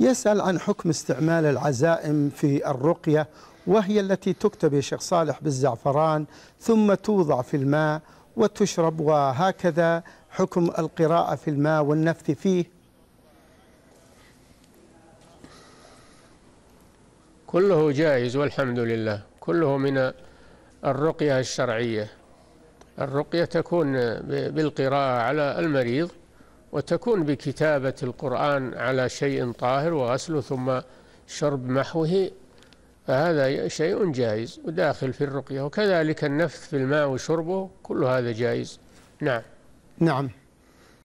يسأل عن حكم استعمال العزائم في الرقية وهي التي تكتب يا شيخ صالح بالزعفران ثم توضع في الماء وتشرب وهكذا حكم القراءة في الماء والنفث فيه كله جائز والحمد لله كله من الرقية الشرعية الرقية تكون بالقراءة على المريض وتكون بكتابة القرآن على شيء طاهر وغسله ثم شرب محوه فهذا شيء جائز وداخل في الرقية وكذلك النفث في الماء وشربه كل هذا جائز نعم نعم